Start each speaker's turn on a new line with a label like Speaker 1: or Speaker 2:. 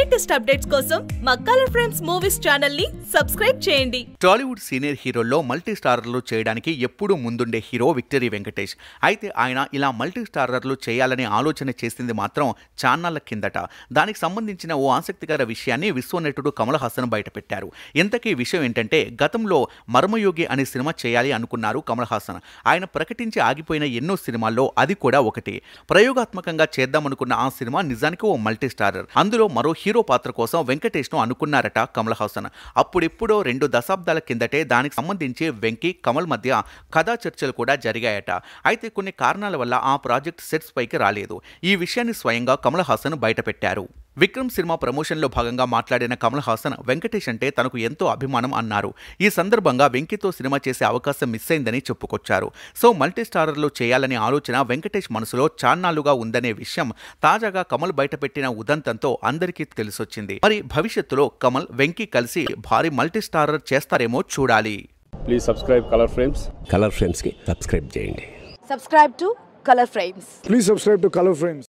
Speaker 1: latest updates కోసం మా colour friends movies channel ని సబ్స్క్రైబ్ చేయండి
Speaker 2: టాలీవుడ్ సీనియర్ హీరోల్లో మల్టీ స్టారర్లు చేయడానికి ఎప్పుడూ ముందుండే హీరో విక్టరీ వెంకటేష్ అయితే ఆయన ఇలా మల్టీ స్టారర్లు చేయాలనే ఆలోచన చేసింది మాత్రం చాన్నాళ్ళ కిందట దానికి సంబంధించిన ఓ ఆసక్తికర విషయాన్ని విశ్వనటుడు కమల్ హాసన్ బయటపెట్టారు ఇంతకీ విషయం ఏంటంటే గతంలో మర్మయోగి అనే సినిమా చేయాలి అనుకున్నారు కమల్ హాసన్ ఆయన ప్రకటించి ఆగిపోయిన ఎన్నో సినిమాల్లో అది కూడా ఒకటి ప్రయోగాత్మకంగా చేద్దామనుకున్న ఆ సినిమా నిజానికి ఓ మల్టీ స్టారర్ అందులో మరో హీరో హీరో పాత్ర కోసం వెంకటేష్ను అనుకున్నారట కమల్ హాసన్ అప్పుడెప్పుడో రెండు దశాబ్దాల కిందటే దానికి సంబంధించి వెంకీ కమల్ మధ్య కథా చర్చలు కూడా జరిగాయట అయితే కొన్ని కారణాల వల్ల ఆ ప్రాజెక్ట్ సెట్స్ పైకి రాలేదు ఈ విషయాన్ని స్వయంగా కమల్ హాసన్ బయటపెట్టారు విక్రమ్ సినిమా ప్రమోషన్లో భాగంగా మాట్లాడిన కమల్ హాసన్ వెంకటేష్ అంటే తనకు ఎంతో అభిమానం అన్నారు ఈ సందర్భంగా వెంకీతో సినిమా చేసే అవకాశం మిస్ అయిందని చెప్పుకొచ్చారు సో మల్టీస్టారర్లు చేయాలనే ఆలోచన వెంకటేష్ మనసులో చాన్నాళ్లుగా ఉందనే విషయం తాజాగా కమల్ బయటపెట్టిన ఉదంతంతో అందరికీ తెలిసొచ్చింది మరి భవిష్యత్తులో కమల్ వెంకీ కలిసి భారీ మల్టీస్టారర్ చేస్తారేమో చూడాలి please subscribe colour frames colour frames కి సబ్స్క్రైబ్ చేయండి
Speaker 1: subscribe to colour frames please subscribe to colour frames